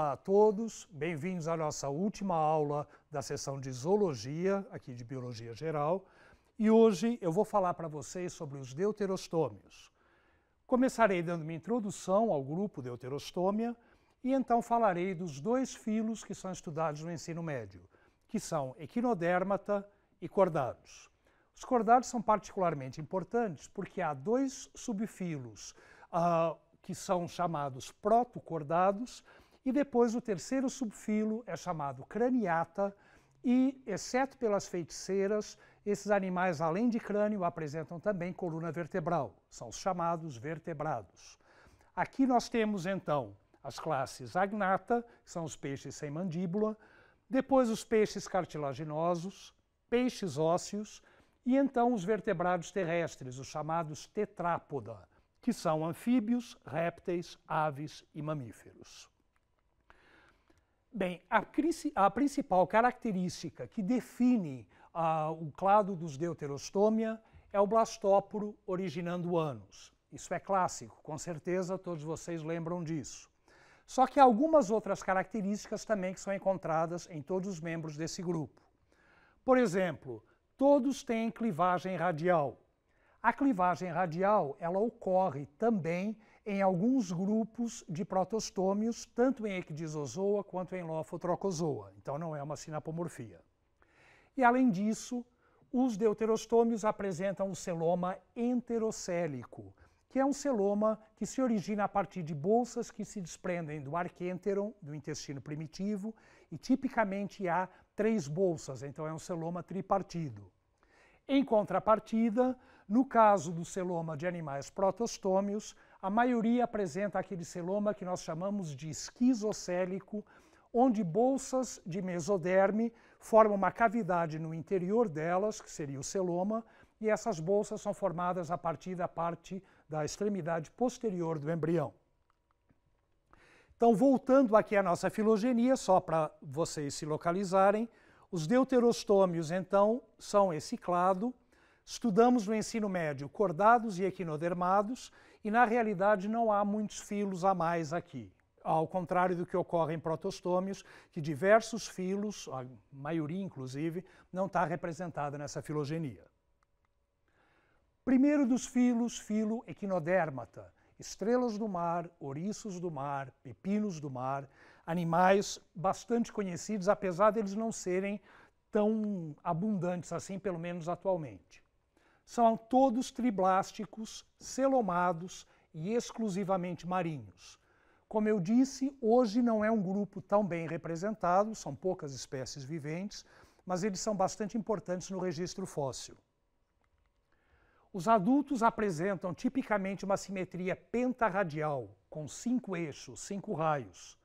Olá a todos, bem-vindos à nossa última aula da sessão de Zoologia, aqui de Biologia Geral, e hoje eu vou falar para vocês sobre os deuterostômios. Começarei dando uma introdução ao grupo deuterostômia e então falarei dos dois filos que são estudados no ensino médio, que são equinodermata e cordados. Os cordados são particularmente importantes porque há dois subfilos uh, que são chamados protocordados, cordados e depois o terceiro subfilo é chamado craniata, e, exceto pelas feiticeiras, esses animais, além de crânio, apresentam também coluna vertebral, são os chamados vertebrados. Aqui nós temos, então, as classes agnata, que são os peixes sem mandíbula, depois os peixes cartilaginosos, peixes ósseos, e então os vertebrados terrestres, os chamados tetrápoda, que são anfíbios, répteis, aves e mamíferos. Bem, a, a principal característica que define ah, o clado dos deuterostômia é o blastóporo originando ânus. Isso é clássico, com certeza todos vocês lembram disso. Só que há algumas outras características também que são encontradas em todos os membros desse grupo. Por exemplo, todos têm clivagem radial. A clivagem radial ela ocorre também em alguns grupos de protostômios, tanto em ecdisozoa quanto em lofotrocozoa, então não é uma sinapomorfia. E além disso, os deuterostômios apresentam o celoma enterocélico, que é um celoma que se origina a partir de bolsas que se desprendem do arquênteron, do intestino primitivo, e tipicamente há três bolsas, então é um celoma tripartido. Em contrapartida, no caso do celoma de animais protostômios, a maioria apresenta aquele celoma que nós chamamos de esquizocélico, onde bolsas de mesoderme formam uma cavidade no interior delas, que seria o celoma, e essas bolsas são formadas a partir da parte da extremidade posterior do embrião. Então, voltando aqui à nossa filogenia, só para vocês se localizarem, os deuterostômios, então, são esse clado. Estudamos no ensino médio cordados e equinodermados, e na realidade não há muitos filos a mais aqui. Ao contrário do que ocorre em protostômios, que diversos filos, a maioria inclusive, não está representada nessa filogenia. Primeiro dos filos, filo equinodermata, estrelas do mar, ouriços do mar, pepinos do mar, animais bastante conhecidos, apesar deles não serem tão abundantes assim, pelo menos atualmente são todos triblásticos, celomados e exclusivamente marinhos. Como eu disse, hoje não é um grupo tão bem representado, são poucas espécies viventes, mas eles são bastante importantes no registro fóssil. Os adultos apresentam tipicamente uma simetria pentarradial, com cinco eixos, cinco raios.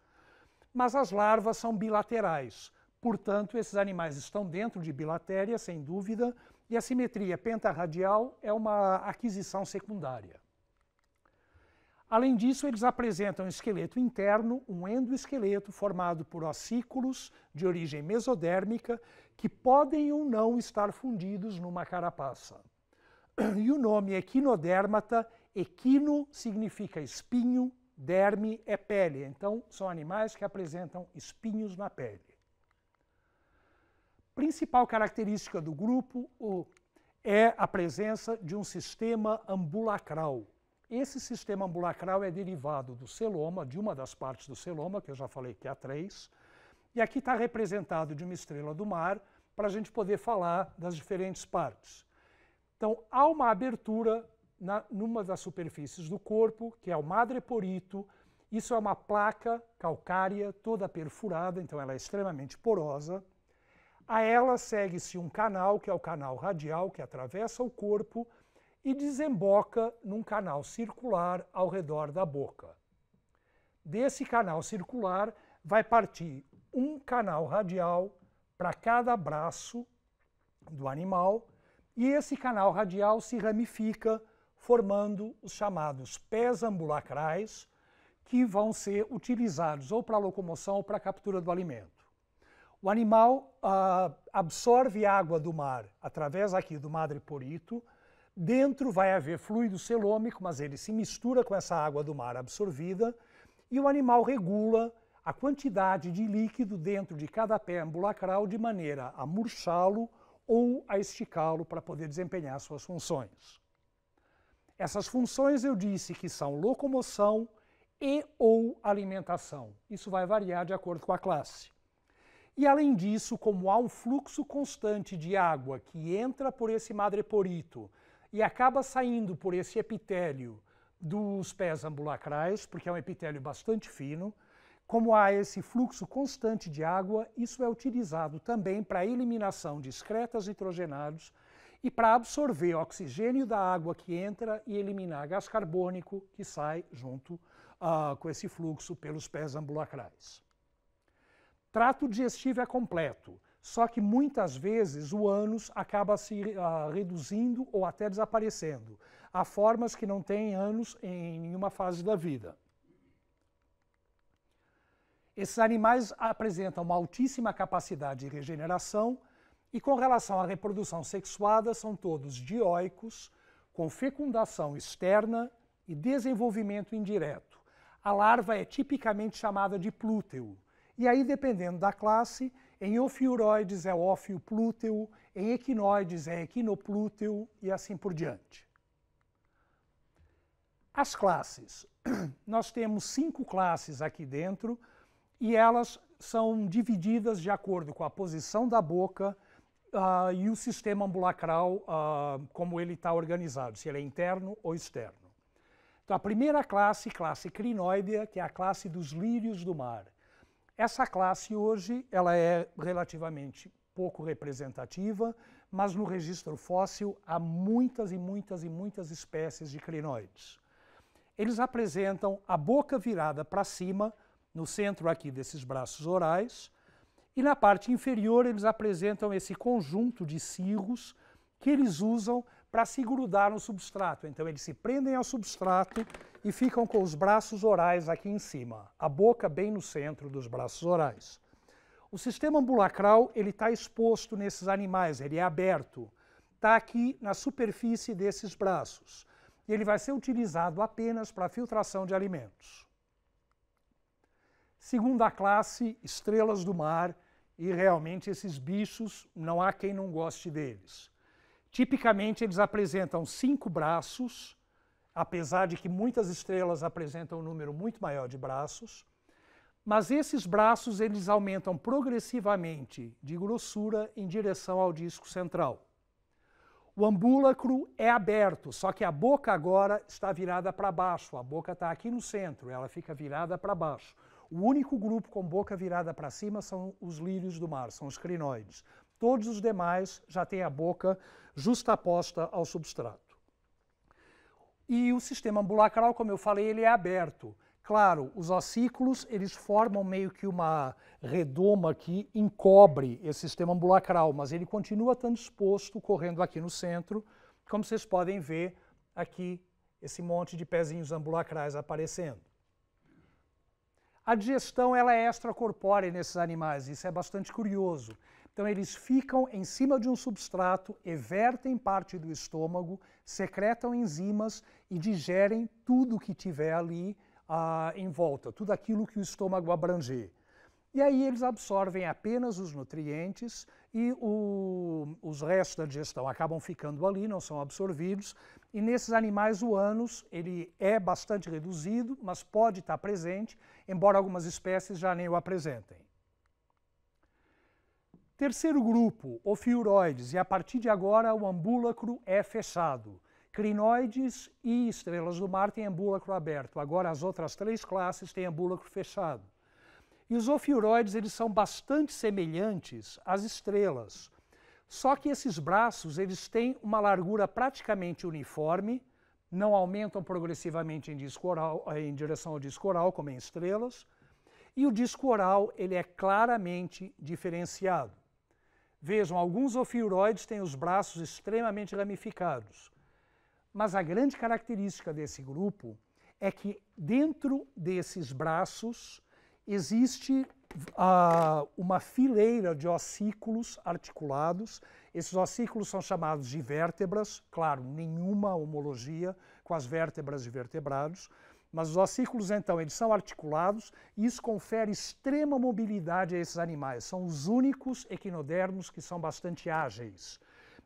Mas as larvas são bilaterais, Portanto, esses animais estão dentro de bilatéria, sem dúvida, e a simetria pentarradial é uma aquisição secundária. Além disso, eles apresentam um esqueleto interno, um endoesqueleto formado por ossículos de origem mesodérmica que podem ou não estar fundidos numa carapaça. E o nome Equinodermata, equino significa espinho, derme é pele, então são animais que apresentam espinhos na pele principal característica do grupo é a presença de um sistema ambulacral. Esse sistema ambulacral é derivado do celoma, de uma das partes do celoma, que eu já falei que é a 3, e aqui está representado de uma estrela do mar, para a gente poder falar das diferentes partes. Então, há uma abertura na, numa das superfícies do corpo, que é o madreporito. Isso é uma placa calcária toda perfurada, então ela é extremamente porosa. A ela segue-se um canal, que é o canal radial, que atravessa o corpo e desemboca num canal circular ao redor da boca. Desse canal circular vai partir um canal radial para cada braço do animal, e esse canal radial se ramifica formando os chamados pés ambulacrais, que vão ser utilizados ou para locomoção ou para captura do alimento. O animal ah, absorve água do mar através aqui do madreporito. Dentro vai haver fluido celômico, mas ele se mistura com essa água do mar absorvida e o animal regula a quantidade de líquido dentro de cada pé ambulacral de maneira a murchá-lo ou a esticá-lo para poder desempenhar suas funções. Essas funções eu disse que são locomoção e ou alimentação. Isso vai variar de acordo com a classe. E além disso, como há um fluxo constante de água que entra por esse madreporito e acaba saindo por esse epitélio dos pés ambulacrais, porque é um epitélio bastante fino, como há esse fluxo constante de água, isso é utilizado também para a eliminação de excretas nitrogenados e para absorver oxigênio da água que entra e eliminar gás carbônico que sai junto uh, com esse fluxo pelos pés ambulacrais. Trato digestivo é completo, só que muitas vezes o ânus acaba se uh, reduzindo ou até desaparecendo. Há formas que não têm ânus em nenhuma fase da vida. Esses animais apresentam uma altíssima capacidade de regeneração e, com relação à reprodução sexuada, são todos dioicos, com fecundação externa e desenvolvimento indireto. A larva é tipicamente chamada de plúteo e aí, dependendo da classe, em ofiuroides é ófio plúteo, em equinoides é equinoplúteo e assim por diante. As classes. Nós temos cinco classes aqui dentro e elas são divididas de acordo com a posição da boca uh, e o sistema ambulacral, uh, como ele está organizado, se ele é interno ou externo. Então, a primeira classe, classe crinoidea, que é a classe dos lírios do mar. Essa classe hoje ela é relativamente pouco representativa, mas no registro fóssil há muitas e muitas e muitas espécies de crinoides. Eles apresentam a boca virada para cima, no centro aqui desses braços orais, e na parte inferior eles apresentam esse conjunto de cirros que eles usam para se grudar no substrato. Então eles se prendem ao substrato e ficam com os braços orais aqui em cima, a boca bem no centro dos braços orais. O sistema ambulacral ele está exposto nesses animais, ele é aberto, está aqui na superfície desses braços e ele vai ser utilizado apenas para filtração de alimentos. Segunda classe, estrelas do mar, e realmente esses bichos, não há quem não goste deles. Tipicamente, eles apresentam cinco braços, apesar de que muitas estrelas apresentam um número muito maior de braços. Mas esses braços eles aumentam progressivamente de grossura em direção ao disco central. O ambulacro é aberto, só que a boca agora está virada para baixo. A boca está aqui no centro, ela fica virada para baixo. O único grupo com boca virada para cima são os lírios do mar, são os crinoides. Todos os demais já têm a boca justaposta ao substrato. E o sistema ambulacral, como eu falei, ele é aberto. Claro, os ossículos, eles formam meio que uma redoma que encobre esse sistema ambulacral, mas ele continua exposto correndo aqui no centro, como vocês podem ver aqui, esse monte de pezinhos ambulacrais aparecendo. A digestão ela é extracorpórea nesses animais, isso é bastante curioso. Então, eles ficam em cima de um substrato, evertem parte do estômago, secretam enzimas e digerem tudo que tiver ali ah, em volta, tudo aquilo que o estômago abranger. E aí eles absorvem apenas os nutrientes e o, os restos da digestão acabam ficando ali, não são absorvidos. E nesses animais o ânus ele é bastante reduzido, mas pode estar presente, embora algumas espécies já nem o apresentem. Terceiro grupo, ofiuroides, e a partir de agora o ambulacro é fechado. Crinoides e estrelas do mar têm ambulacro aberto. Agora as outras três classes têm ambulacro fechado. E os ofiuroides eles são bastante semelhantes às estrelas. Só que esses braços eles têm uma largura praticamente uniforme, não aumentam progressivamente em, oral, eh, em direção ao disco oral, como em estrelas, e o disco oral ele é claramente diferenciado. Vejam, alguns ofiuroides têm os braços extremamente ramificados, mas a grande característica desse grupo é que dentro desses braços existe ah, uma fileira de ossículos articulados. Esses ossículos são chamados de vértebras, claro, nenhuma homologia com as vértebras de vertebrados. Mas os ossículos, então, eles são articulados e isso confere extrema mobilidade a esses animais. São os únicos equinodermos que são bastante ágeis.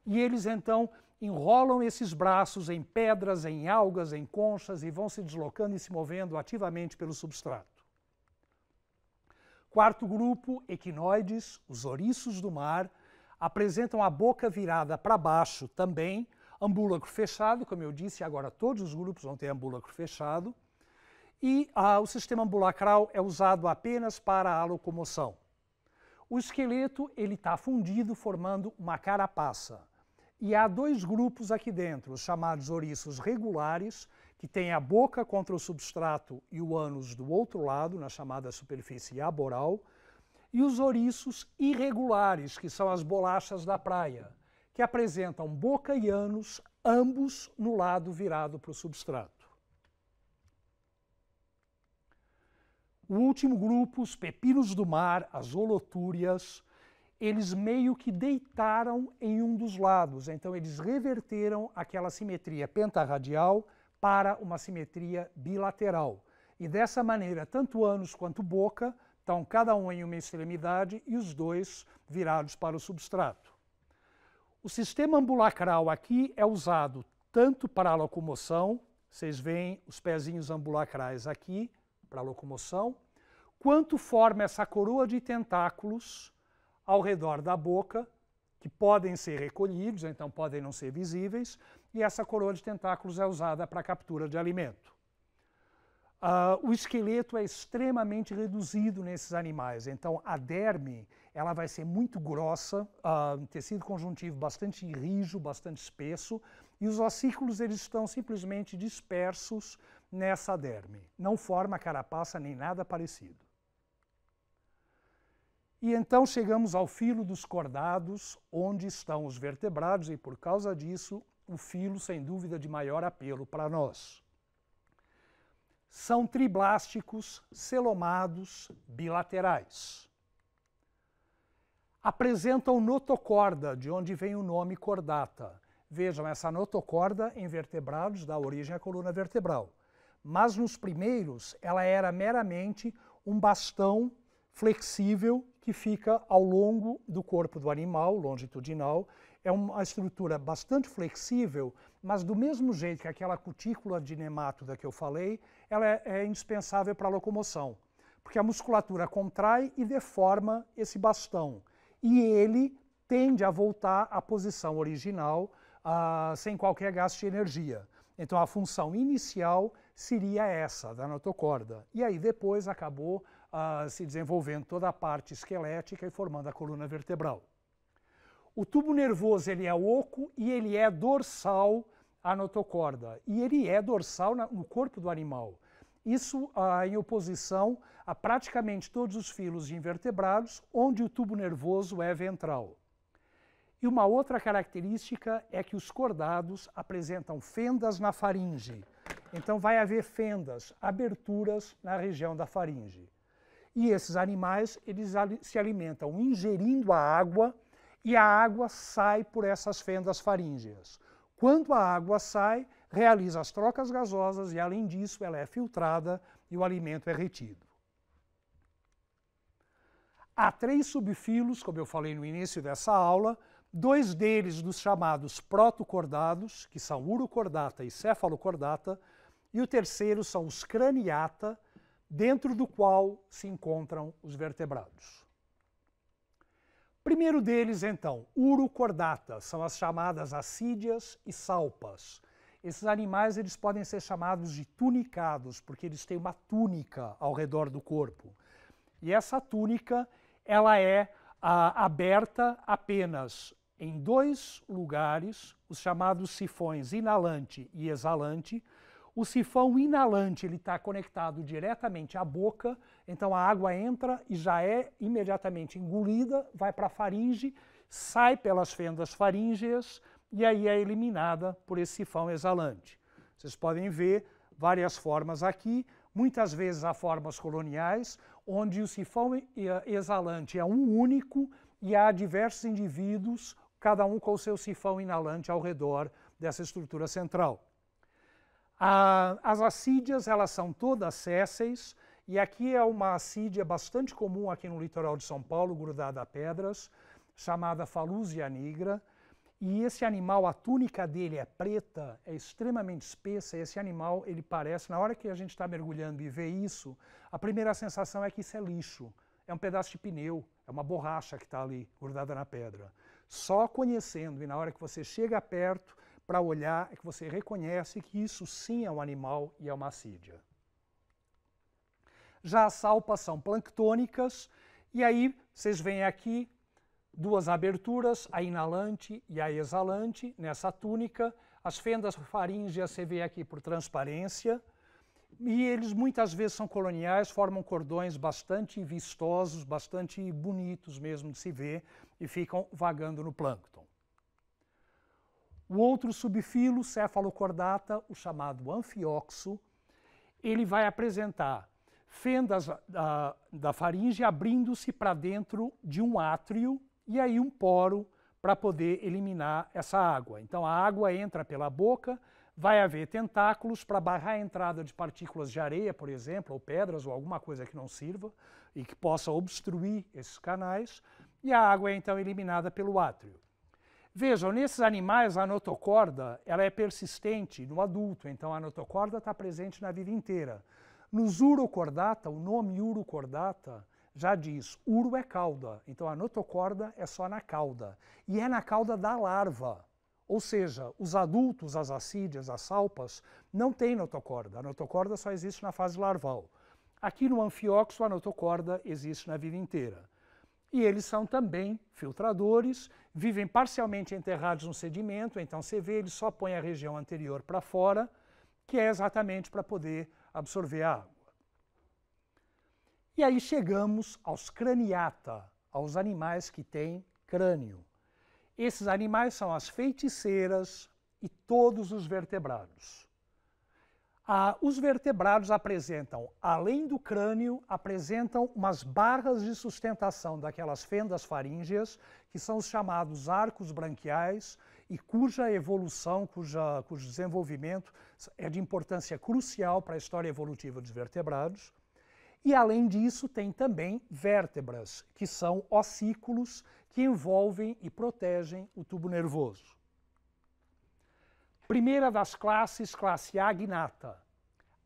E eles, então, enrolam esses braços em pedras, em algas, em conchas e vão se deslocando e se movendo ativamente pelo substrato. Quarto grupo, equinoides, os ouriços do mar, apresentam a boca virada para baixo também, ambulacro fechado, como eu disse, agora todos os grupos vão ter ambulacro fechado e ah, o sistema ambulacral é usado apenas para a locomoção. O esqueleto ele está fundido formando uma carapaça. E há dois grupos aqui dentro, os chamados ouriços regulares, que têm a boca contra o substrato e o ânus do outro lado, na chamada superfície aboral, e os ouriços irregulares, que são as bolachas da praia, que apresentam boca e ânus, ambos no lado virado para o substrato. O último grupo, os pepinos do mar, as holotúrias, eles meio que deitaram em um dos lados, então eles reverteram aquela simetria pentarradial para uma simetria bilateral. E dessa maneira, tanto ânus quanto boca estão cada um em uma extremidade e os dois virados para o substrato. O sistema ambulacral aqui é usado tanto para a locomoção, vocês veem os pezinhos ambulacrais aqui, para locomoção, quanto forma essa coroa de tentáculos ao redor da boca, que podem ser recolhidos, então podem não ser visíveis, e essa coroa de tentáculos é usada para a captura de alimento. Uh, o esqueleto é extremamente reduzido nesses animais, então a derme ela vai ser muito grossa, uh, tecido conjuntivo bastante rijo, bastante espesso, e os ossículos eles estão simplesmente dispersos nessa derme. Não forma carapaça nem nada parecido. E então chegamos ao filo dos cordados, onde estão os vertebrados, e por causa disso, o filo, sem dúvida, de maior apelo para nós. São triblásticos, celomados, bilaterais. Apresentam notocorda, de onde vem o nome cordata. Vejam, essa notocorda em vertebrados dá origem à coluna vertebral mas nos primeiros ela era meramente um bastão flexível que fica ao longo do corpo do animal, longitudinal. É uma estrutura bastante flexível, mas do mesmo jeito que aquela cutícula de nematoda que eu falei, ela é, é indispensável para a locomoção, porque a musculatura contrai e deforma esse bastão, e ele tende a voltar à posição original ah, sem qualquer gasto de energia. Então a função inicial seria essa, da notocorda. E aí depois acabou ah, se desenvolvendo toda a parte esquelética e formando a coluna vertebral. O tubo nervoso ele é oco e ele é dorsal à notocorda. E ele é dorsal na, no corpo do animal. Isso ah, em oposição a praticamente todos os filos de invertebrados, onde o tubo nervoso é ventral. E uma outra característica é que os cordados apresentam fendas na faringe. Então vai haver fendas, aberturas na região da faringe. E esses animais, eles se alimentam ingerindo a água e a água sai por essas fendas faríngeas. Quando a água sai, realiza as trocas gasosas e, além disso, ela é filtrada e o alimento é retido. Há três subfilos, como eu falei no início dessa aula, dois deles dos chamados protocordados, que são urocordata e cefalocordata, e o terceiro são os craniata, dentro do qual se encontram os vertebrados. Primeiro deles, então, urocordata, são as chamadas assídias e salpas. Esses animais eles podem ser chamados de tunicados, porque eles têm uma túnica ao redor do corpo. E essa túnica ela é ah, aberta apenas em dois lugares, os chamados sifões inalante e exalante, o sifão inalante ele está conectado diretamente à boca, então a água entra e já é imediatamente engolida, vai para a faringe, sai pelas fendas faríngeas e aí é eliminada por esse sifão exalante. Vocês podem ver várias formas aqui, muitas vezes há formas coloniais, onde o sifão exalante é um único e há diversos indivíduos, cada um com o seu sifão inalante ao redor dessa estrutura central. Ah, as acídeas, elas são todas sésseis, e aqui é uma acídia bastante comum aqui no litoral de São Paulo, grudada a pedras, chamada Falúzia nigra. E esse animal, a túnica dele é preta, é extremamente espessa, e esse animal, ele parece, na hora que a gente está mergulhando e vê isso, a primeira sensação é que isso é lixo, é um pedaço de pneu, é uma borracha que está ali grudada na pedra. Só conhecendo, e na hora que você chega perto, para olhar é que você reconhece que isso sim é um animal e é uma assídia. Já as salpas são planctônicas, e aí vocês veem aqui duas aberturas, a inalante e a exalante, nessa túnica. As fendas faríngeas você vê aqui por transparência. E eles muitas vezes são coloniais, formam cordões bastante vistosos, bastante bonitos mesmo de se ver e ficam vagando no plâncton. O outro subfilo, cefalocordata, o chamado anfióxo, ele vai apresentar fendas ah, da, da faringe abrindo-se para dentro de um átrio e aí um poro para poder eliminar essa água. Então a água entra pela boca, vai haver tentáculos para barrar a entrada de partículas de areia, por exemplo, ou pedras ou alguma coisa que não sirva e que possa obstruir esses canais, e a água é então eliminada pelo átrio. Vejam, nesses animais a notocorda ela é persistente no adulto, então a notocorda está presente na vida inteira. Nos urocordata, o nome urocordata já diz, uro é cauda, então a notocorda é só na cauda. E é na cauda da larva, ou seja, os adultos, as acídeas, as salpas, não têm notocorda. A notocorda só existe na fase larval. Aqui no anfióxilo, a notocorda existe na vida inteira. E eles são também filtradores, vivem parcialmente enterrados no sedimento, então você vê, eles só põem a região anterior para fora, que é exatamente para poder absorver a água. E aí chegamos aos craniata, aos animais que têm crânio. Esses animais são as feiticeiras e todos os vertebrados. Ah, os vertebrados apresentam, além do crânio, apresentam umas barras de sustentação daquelas fendas faríngeas, que são os chamados arcos branquiais, e cuja evolução, cuja, cujo desenvolvimento é de importância crucial para a história evolutiva dos vertebrados. E, além disso, tem também vértebras, que são ossículos que envolvem e protegem o tubo nervoso. Primeira das classes, classe agnata.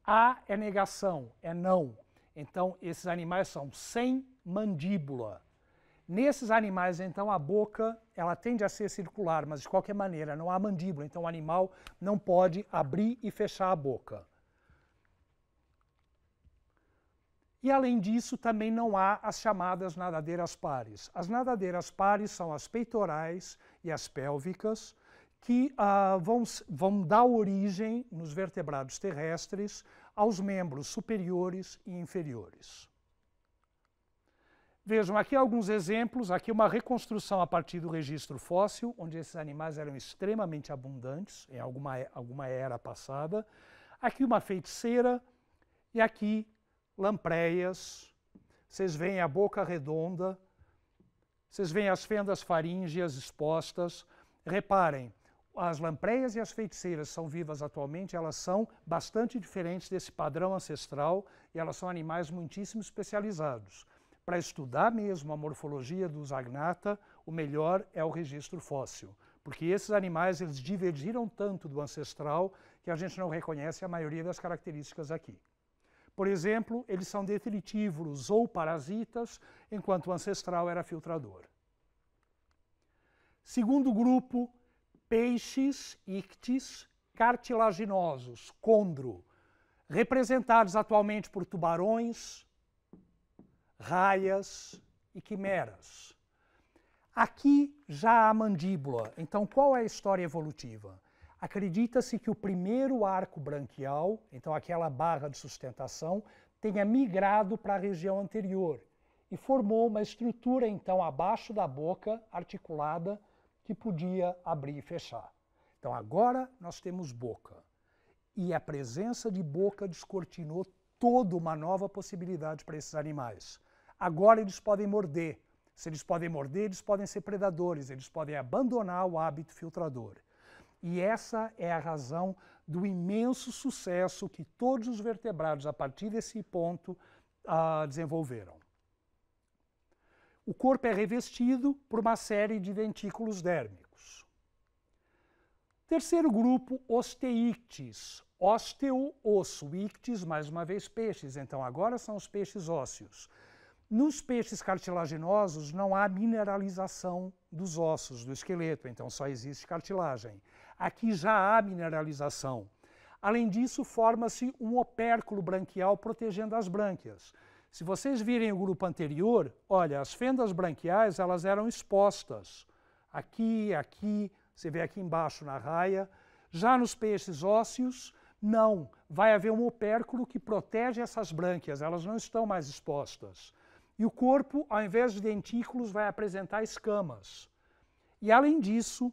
A é negação, é não. Então, esses animais são sem mandíbula. Nesses animais, então, a boca ela tende a ser circular, mas de qualquer maneira não há mandíbula, então o animal não pode abrir e fechar a boca. E além disso, também não há as chamadas nadadeiras pares. As nadadeiras pares são as peitorais e as pélvicas, que ah, vão, vão dar origem nos vertebrados terrestres aos membros superiores e inferiores. Vejam, aqui alguns exemplos, aqui uma reconstrução a partir do registro fóssil, onde esses animais eram extremamente abundantes em alguma, alguma era passada. Aqui uma feiticeira e aqui lampreias. Vocês veem a boca redonda, vocês veem as fendas faríngeas expostas. Reparem, as lampreias e as feiticeiras são vivas atualmente, elas são bastante diferentes desse padrão ancestral e elas são animais muitíssimo especializados. Para estudar mesmo a morfologia dos agnata, o melhor é o registro fóssil, porque esses animais eles divergiram tanto do ancestral que a gente não reconhece a maioria das características aqui. Por exemplo, eles são detritívoros ou parasitas, enquanto o ancestral era filtrador. Segundo grupo peixes, ictis, cartilaginosos, condro, representados atualmente por tubarões, raias e quimeras. Aqui já há mandíbula, então qual é a história evolutiva? Acredita-se que o primeiro arco branquial, então aquela barra de sustentação, tenha migrado para a região anterior e formou uma estrutura, então, abaixo da boca, articulada que podia abrir e fechar. Então agora nós temos boca. E a presença de boca descortinou toda uma nova possibilidade para esses animais. Agora eles podem morder. Se eles podem morder, eles podem ser predadores, eles podem abandonar o hábito filtrador. E essa é a razão do imenso sucesso que todos os vertebrados, a partir desse ponto, uh, desenvolveram o corpo é revestido por uma série de ventículos dérmicos. Terceiro grupo, osteictes. Osteo, osso, ictes, mais uma vez, peixes. Então, agora são os peixes ósseos. Nos peixes cartilaginosos não há mineralização dos ossos, do esqueleto, então só existe cartilagem. Aqui já há mineralização. Além disso, forma-se um opérculo branquial protegendo as brânquias. Se vocês virem o grupo anterior, olha, as fendas branquiais elas eram expostas. Aqui, aqui, você vê aqui embaixo na raia. Já nos peixes ósseos, não. Vai haver um opérculo que protege essas brânquias, elas não estão mais expostas. E o corpo, ao invés de dentículos, vai apresentar escamas. E além disso,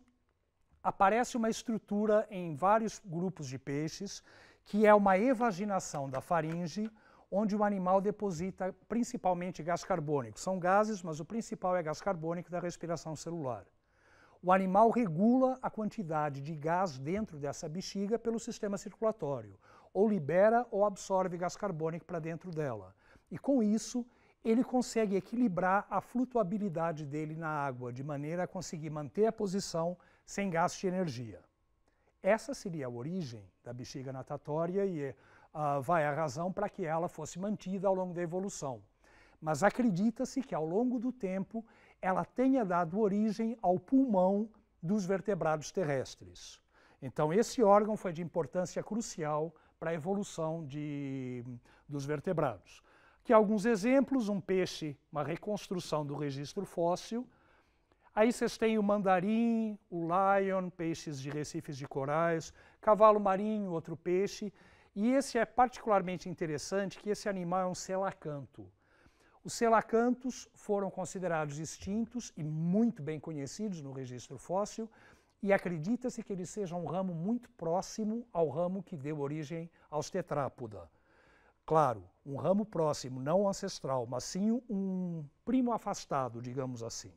aparece uma estrutura em vários grupos de peixes, que é uma evaginação da faringe, onde o animal deposita principalmente gás carbônico. São gases, mas o principal é gás carbônico da respiração celular. O animal regula a quantidade de gás dentro dessa bexiga pelo sistema circulatório, ou libera ou absorve gás carbônico para dentro dela. E com isso, ele consegue equilibrar a flutuabilidade dele na água, de maneira a conseguir manter a posição sem gasto de energia. Essa seria a origem da bexiga natatória e é ah, vai a razão para que ela fosse mantida ao longo da evolução. Mas acredita-se que ao longo do tempo ela tenha dado origem ao pulmão dos vertebrados terrestres. Então, esse órgão foi de importância crucial para a evolução de, dos vertebrados. Aqui alguns exemplos: um peixe, uma reconstrução do registro fóssil. Aí vocês têm o mandarim, o lion, peixes de recifes de corais, cavalo marinho, outro peixe. E esse é particularmente interessante que esse animal é um selacanto. Os selacantos foram considerados extintos e muito bem conhecidos no registro fóssil, e acredita-se que eles sejam um ramo muito próximo ao ramo que deu origem aos tetrápoda. Claro, um ramo próximo, não ancestral, mas sim um primo afastado, digamos assim.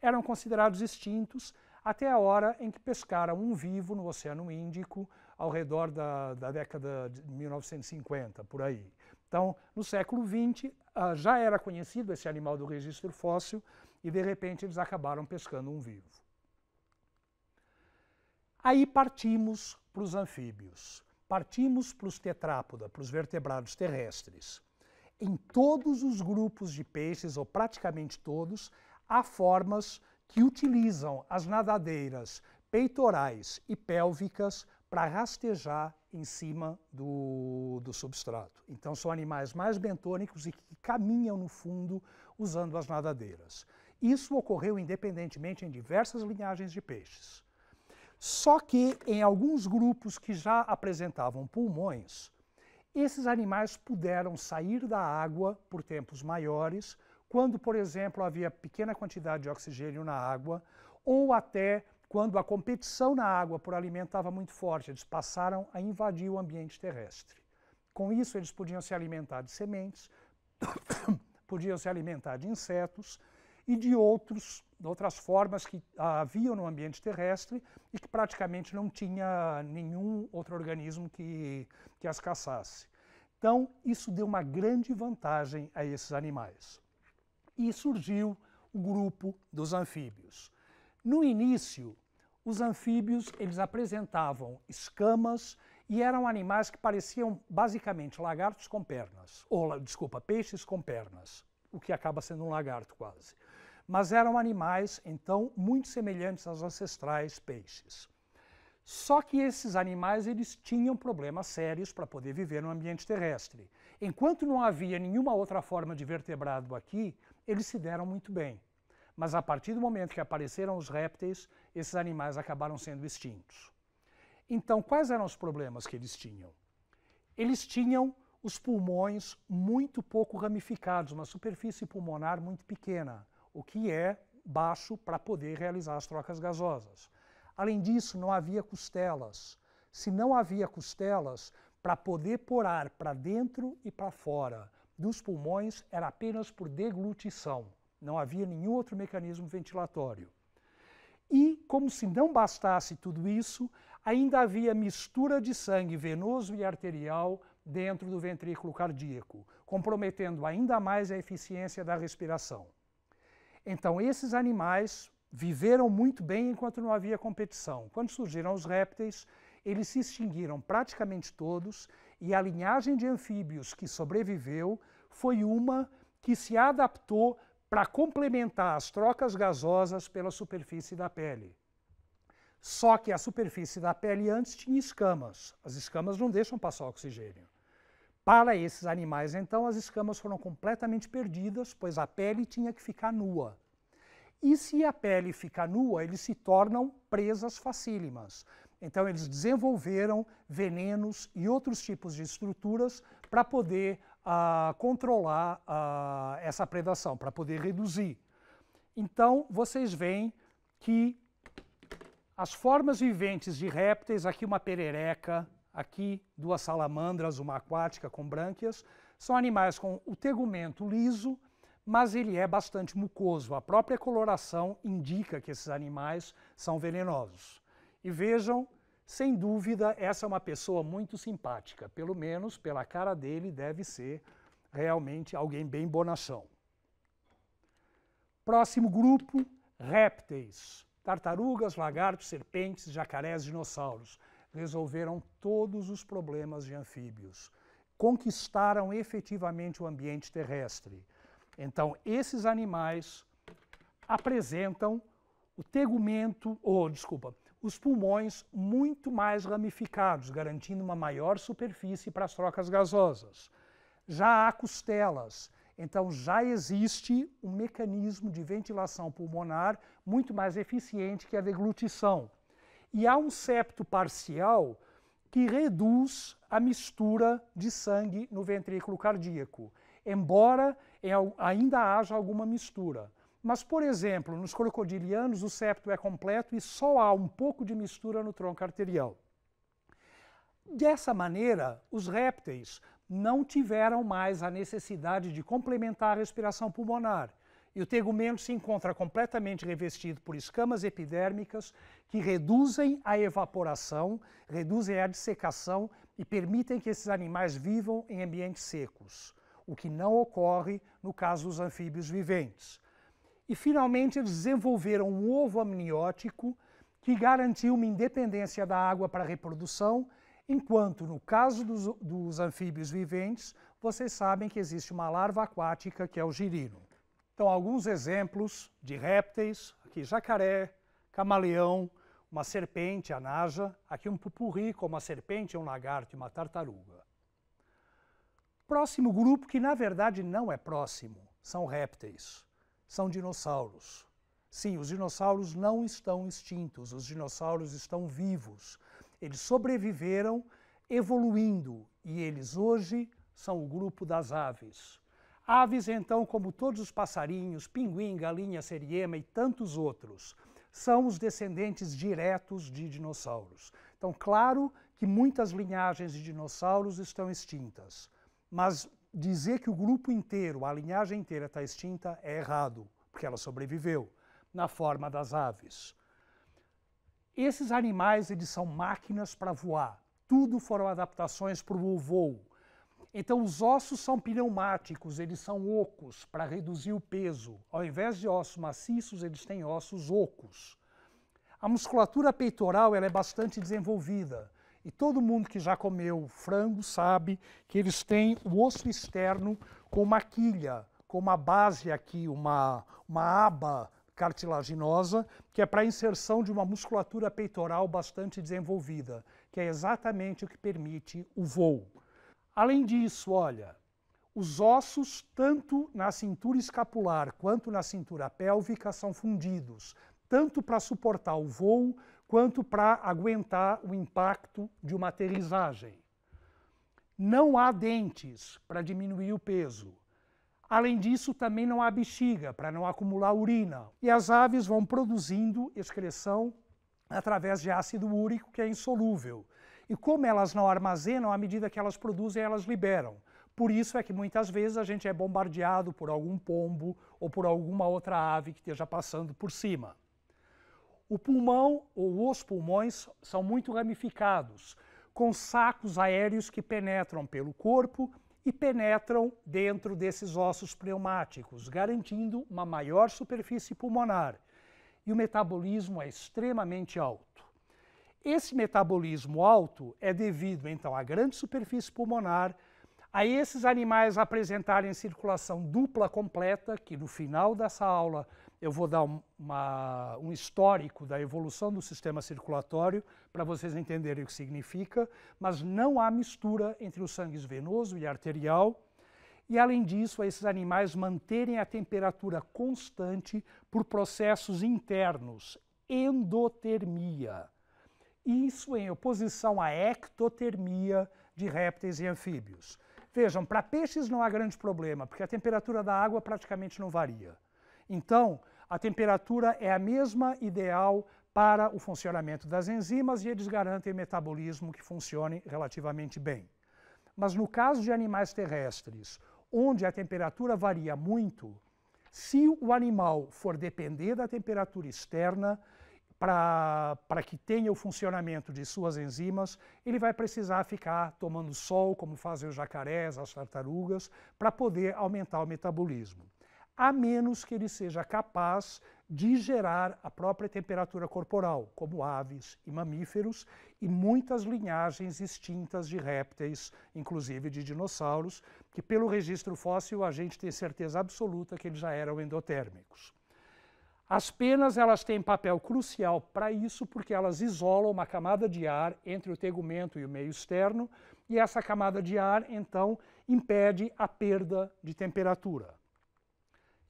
Eram considerados extintos até a hora em que pescaram um vivo no Oceano Índico ao redor da, da década de 1950, por aí. Então, no século XX, ah, já era conhecido esse animal do registro fóssil e, de repente, eles acabaram pescando um vivo. Aí partimos para os anfíbios, partimos para os tetrápoda, para os vertebrados terrestres. Em todos os grupos de peixes, ou praticamente todos, há formas que utilizam as nadadeiras peitorais e pélvicas para rastejar em cima do, do substrato. Então são animais mais bentônicos e que caminham no fundo usando as nadadeiras. Isso ocorreu independentemente em diversas linhagens de peixes. Só que em alguns grupos que já apresentavam pulmões, esses animais puderam sair da água por tempos maiores, quando, por exemplo, havia pequena quantidade de oxigênio na água, ou até quando a competição na água por alimento estava muito forte, eles passaram a invadir o ambiente terrestre. Com isso, eles podiam se alimentar de sementes, podiam se alimentar de insetos e de outros, outras formas que haviam no ambiente terrestre e que praticamente não tinha nenhum outro organismo que, que as caçasse. Então, isso deu uma grande vantagem a esses animais. E surgiu o grupo dos anfíbios. No início, os anfíbios, eles apresentavam escamas e eram animais que pareciam basicamente lagartos com pernas, ou desculpa, peixes com pernas, o que acaba sendo um lagarto quase. Mas eram animais, então, muito semelhantes aos ancestrais peixes. Só que esses animais eles tinham problemas sérios para poder viver no ambiente terrestre. Enquanto não havia nenhuma outra forma de vertebrado aqui, eles se deram muito bem. Mas a partir do momento que apareceram os répteis, esses animais acabaram sendo extintos. Então, quais eram os problemas que eles tinham? Eles tinham os pulmões muito pouco ramificados, uma superfície pulmonar muito pequena, o que é baixo para poder realizar as trocas gasosas. Além disso, não havia costelas. Se não havia costelas, para poder pôr ar para dentro e para fora dos pulmões era apenas por deglutição. Não havia nenhum outro mecanismo ventilatório. E, como se não bastasse tudo isso, ainda havia mistura de sangue venoso e arterial dentro do ventrículo cardíaco, comprometendo ainda mais a eficiência da respiração. Então, esses animais viveram muito bem enquanto não havia competição. Quando surgiram os répteis, eles se extinguiram praticamente todos e a linhagem de anfíbios que sobreviveu foi uma que se adaptou para complementar as trocas gasosas pela superfície da pele. Só que a superfície da pele antes tinha escamas. As escamas não deixam passar oxigênio. Para esses animais, então, as escamas foram completamente perdidas, pois a pele tinha que ficar nua. E se a pele fica nua, eles se tornam presas facílimas. Então, eles desenvolveram venenos e outros tipos de estruturas para poder a controlar a, essa predação, para poder reduzir. Então, vocês veem que as formas viventes de répteis, aqui uma perereca, aqui duas salamandras, uma aquática com brânquias, são animais com o tegumento liso, mas ele é bastante mucoso. A própria coloração indica que esses animais são venenosos. E vejam sem dúvida, essa é uma pessoa muito simpática, pelo menos pela cara dele, deve ser realmente alguém bem bonação. Próximo grupo: répteis. Tartarugas, lagartos, serpentes, jacarés, dinossauros. Resolveram todos os problemas de anfíbios. Conquistaram efetivamente o ambiente terrestre. Então, esses animais apresentam o tegumento, ou desculpa, os pulmões muito mais ramificados, garantindo uma maior superfície para as trocas gasosas. Já há costelas, então já existe um mecanismo de ventilação pulmonar muito mais eficiente que a deglutição. E há um septo parcial que reduz a mistura de sangue no ventrículo cardíaco, embora ainda haja alguma mistura. Mas, por exemplo, nos crocodilianos, o septo é completo e só há um pouco de mistura no tronco arterial. Dessa maneira, os répteis não tiveram mais a necessidade de complementar a respiração pulmonar. E o tegumento se encontra completamente revestido por escamas epidérmicas que reduzem a evaporação, reduzem a dissecação e permitem que esses animais vivam em ambientes secos, o que não ocorre no caso dos anfíbios viventes e finalmente eles desenvolveram um ovo amniótico que garantiu uma independência da água para a reprodução, enquanto no caso dos, dos anfíbios viventes, vocês sabem que existe uma larva aquática que é o girino. Então, alguns exemplos de répteis, aqui jacaré, camaleão, uma serpente, a naja, aqui um pupurri, como a serpente, um lagarto e uma tartaruga. Próximo grupo, que na verdade não é próximo, são répteis são dinossauros. Sim, os dinossauros não estão extintos, os dinossauros estão vivos. Eles sobreviveram evoluindo e eles hoje são o grupo das aves. Aves, então, como todos os passarinhos, pinguim, galinha, seriema e tantos outros, são os descendentes diretos de dinossauros. Então, claro que muitas linhagens de dinossauros estão extintas, mas dizer que o grupo inteiro, a linhagem inteira está extinta é errado, porque ela sobreviveu na forma das aves. Esses animais eles são máquinas para voar. Tudo foram adaptações para o voo. Então os ossos são pneumáticos, eles são ocos para reduzir o peso. Ao invés de ossos maciços, eles têm ossos ocos. A musculatura peitoral ela é bastante desenvolvida. E todo mundo que já comeu frango sabe que eles têm o osso externo com uma quilha, com uma base aqui, uma, uma aba cartilaginosa, que é para inserção de uma musculatura peitoral bastante desenvolvida, que é exatamente o que permite o voo. Além disso, olha, os ossos, tanto na cintura escapular quanto na cintura pélvica, são fundidos, tanto para suportar o voo quanto para aguentar o impacto de uma aterrissagem. Não há dentes para diminuir o peso. Além disso, também não há bexiga para não acumular urina. E as aves vão produzindo excreção através de ácido úrico, que é insolúvel. E como elas não armazenam, à medida que elas produzem, elas liberam. Por isso é que muitas vezes a gente é bombardeado por algum pombo ou por alguma outra ave que esteja passando por cima. O pulmão ou os pulmões são muito ramificados, com sacos aéreos que penetram pelo corpo e penetram dentro desses ossos pneumáticos, garantindo uma maior superfície pulmonar. E o metabolismo é extremamente alto. Esse metabolismo alto é devido então à grande superfície pulmonar, a esses animais apresentarem circulação dupla completa, que no final dessa aula eu vou dar um, uma, um histórico da evolução do sistema circulatório para vocês entenderem o que significa, mas não há mistura entre o sangue venoso e arterial. E além disso, a esses animais manterem a temperatura constante por processos internos, endotermia. Isso em oposição à ectotermia de répteis e anfíbios. Vejam, para peixes não há grande problema, porque a temperatura da água praticamente não varia. Então, a temperatura é a mesma ideal para o funcionamento das enzimas e eles garantem metabolismo que funcione relativamente bem. Mas no caso de animais terrestres, onde a temperatura varia muito, se o animal for depender da temperatura externa, para que tenha o funcionamento de suas enzimas, ele vai precisar ficar tomando sol, como fazem os jacarés, as tartarugas, para poder aumentar o metabolismo. A menos que ele seja capaz de gerar a própria temperatura corporal, como aves e mamíferos, e muitas linhagens extintas de répteis, inclusive de dinossauros, que pelo registro fóssil a gente tem certeza absoluta que eles já eram endotérmicos. As penas elas têm papel crucial para isso, porque elas isolam uma camada de ar entre o tegumento e o meio externo, e essa camada de ar, então, impede a perda de temperatura.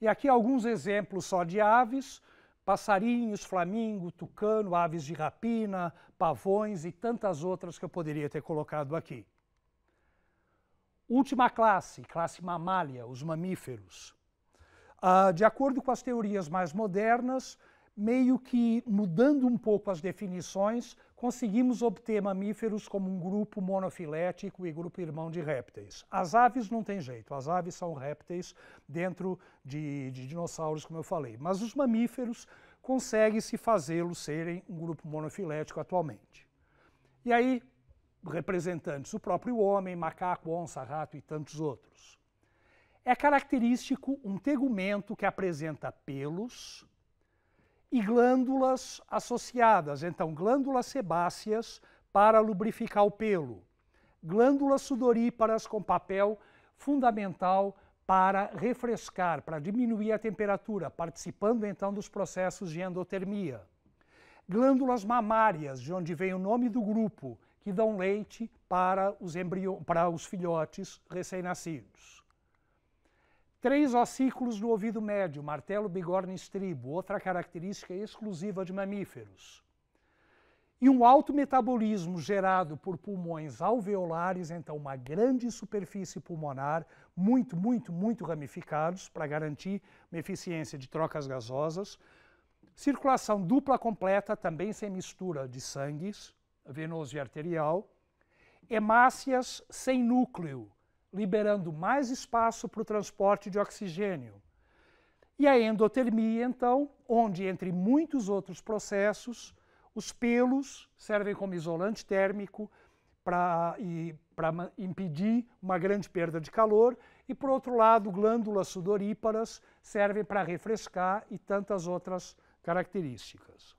E aqui alguns exemplos só de aves, passarinhos, flamingo, tucano, aves de rapina, pavões e tantas outras que eu poderia ter colocado aqui. Última classe, classe mamália, os mamíferos. Uh, de acordo com as teorias mais modernas, meio que mudando um pouco as definições, conseguimos obter mamíferos como um grupo monofilético e grupo irmão de répteis. As aves não tem jeito, as aves são répteis dentro de, de dinossauros, como eu falei, mas os mamíferos conseguem se fazê-los serem um grupo monofilético atualmente. E aí, representantes, o próprio homem, macaco, onça, rato e tantos outros. É característico um tegumento que apresenta pelos e glândulas associadas, então glândulas sebáceas para lubrificar o pelo, glândulas sudoríparas com papel fundamental para refrescar, para diminuir a temperatura, participando então dos processos de endotermia. Glândulas mamárias, de onde vem o nome do grupo, que dão leite para os, embrião, para os filhotes recém-nascidos. Três ossículos no ouvido médio, martelo, bigorna e estribo, outra característica exclusiva de mamíferos. E um alto metabolismo gerado por pulmões alveolares, então uma grande superfície pulmonar, muito, muito, muito ramificados, para garantir uma eficiência de trocas gasosas. Circulação dupla completa, também sem mistura de sangues, venoso e arterial. Hemácias sem núcleo, liberando mais espaço para o transporte de oxigênio. E a endotermia, então, onde, entre muitos outros processos, os pelos servem como isolante térmico para impedir uma grande perda de calor, e, por outro lado, glândulas sudoríparas servem para refrescar e tantas outras características.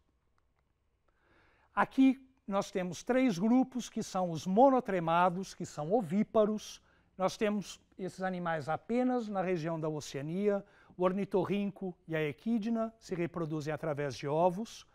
Aqui nós temos três grupos que são os monotremados, que são ovíparos, nós temos esses animais apenas na região da Oceania. O ornitorrinco e a equidna se reproduzem através de ovos.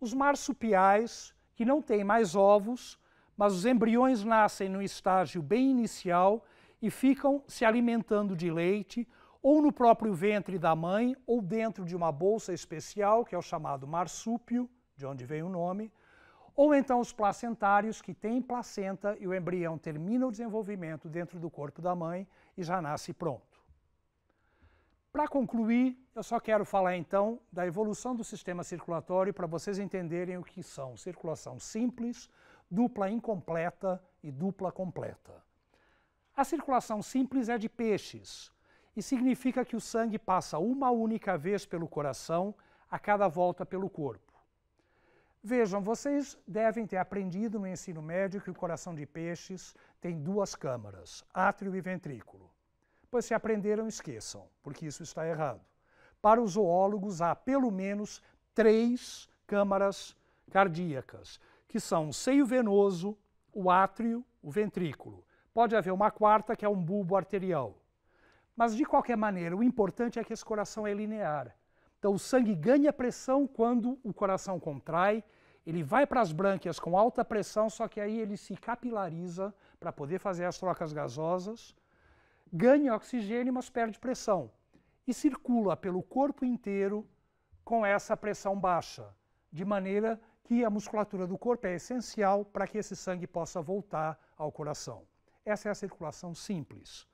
Os marsupiais, que não têm mais ovos, mas os embriões nascem no estágio bem inicial e ficam se alimentando de leite ou no próprio ventre da mãe ou dentro de uma bolsa especial, que é o chamado marsúpio, de onde vem o nome, ou então os placentários, que têm placenta e o embrião termina o desenvolvimento dentro do corpo da mãe e já nasce pronto. Para concluir, eu só quero falar então da evolução do sistema circulatório para vocês entenderem o que são circulação simples, dupla incompleta e dupla completa. A circulação simples é de peixes e significa que o sangue passa uma única vez pelo coração a cada volta pelo corpo. Vejam, vocês devem ter aprendido no ensino médio que o coração de peixes tem duas câmaras, átrio e ventrículo. Pois se aprenderam, esqueçam, porque isso está errado. Para os zoólogos, há pelo menos três câmaras cardíacas, que são o seio venoso, o átrio, o ventrículo. Pode haver uma quarta, que é um bulbo arterial. Mas, de qualquer maneira, o importante é que esse coração é linear. Então o sangue ganha pressão quando o coração contrai, ele vai para as brânquias com alta pressão, só que aí ele se capilariza para poder fazer as trocas gasosas, ganha oxigênio, mas perde pressão e circula pelo corpo inteiro com essa pressão baixa, de maneira que a musculatura do corpo é essencial para que esse sangue possa voltar ao coração. Essa é a circulação simples.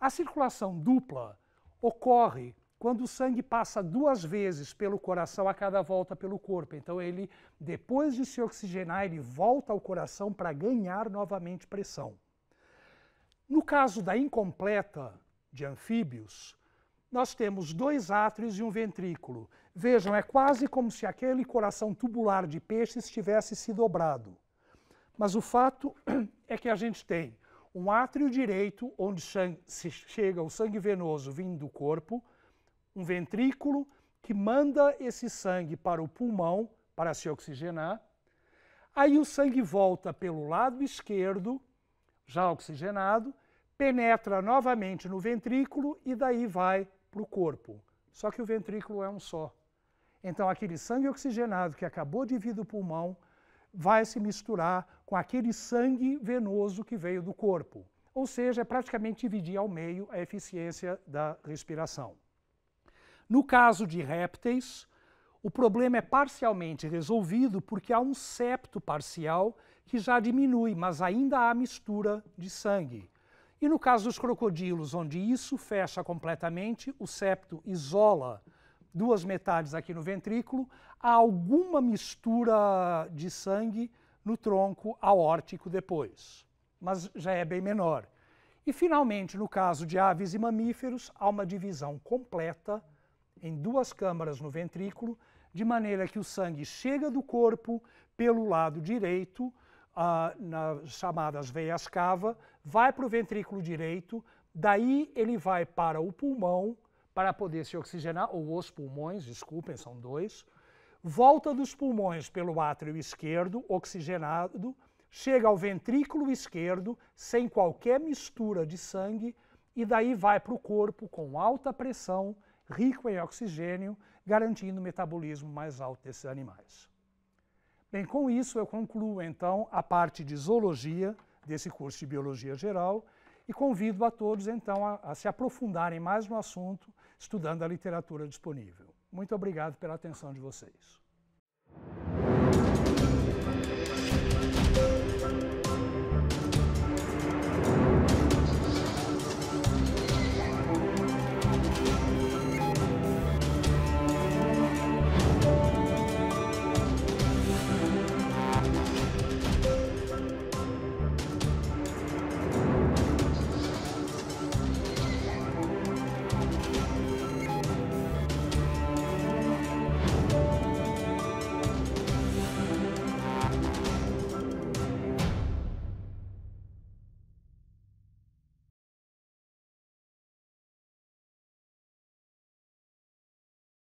A circulação dupla ocorre quando o sangue passa duas vezes pelo coração a cada volta pelo corpo. Então ele, depois de se oxigenar, ele volta ao coração para ganhar novamente pressão. No caso da incompleta de anfíbios, nós temos dois átrios e um ventrículo. Vejam, é quase como se aquele coração tubular de peixe estivesse se dobrado. Mas o fato é que a gente tem um átrio direito, onde chega o sangue venoso vindo do corpo, um ventrículo que manda esse sangue para o pulmão para se oxigenar. Aí o sangue volta pelo lado esquerdo, já oxigenado, penetra novamente no ventrículo e daí vai para o corpo. Só que o ventrículo é um só. Então aquele sangue oxigenado que acabou de vir do pulmão vai se misturar com aquele sangue venoso que veio do corpo. Ou seja, é praticamente dividir ao meio a eficiência da respiração. No caso de répteis, o problema é parcialmente resolvido porque há um septo parcial que já diminui, mas ainda há mistura de sangue. E no caso dos crocodilos, onde isso fecha completamente, o septo isola duas metades aqui no ventrículo, há alguma mistura de sangue no tronco aórtico depois, mas já é bem menor. E finalmente, no caso de aves e mamíferos, há uma divisão completa em duas câmaras no ventrículo, de maneira que o sangue chega do corpo pelo lado direito, ah, nas chamadas veias cava, vai para o ventrículo direito, daí ele vai para o pulmão para poder se oxigenar, ou os pulmões, desculpem, são dois, volta dos pulmões pelo átrio esquerdo, oxigenado, chega ao ventrículo esquerdo, sem qualquer mistura de sangue, e daí vai para o corpo com alta pressão rico em oxigênio, garantindo o metabolismo mais alto desses animais. Bem, com isso eu concluo então a parte de zoologia desse curso de biologia geral e convido a todos então a, a se aprofundarem mais no assunto, estudando a literatura disponível. Muito obrigado pela atenção de vocês.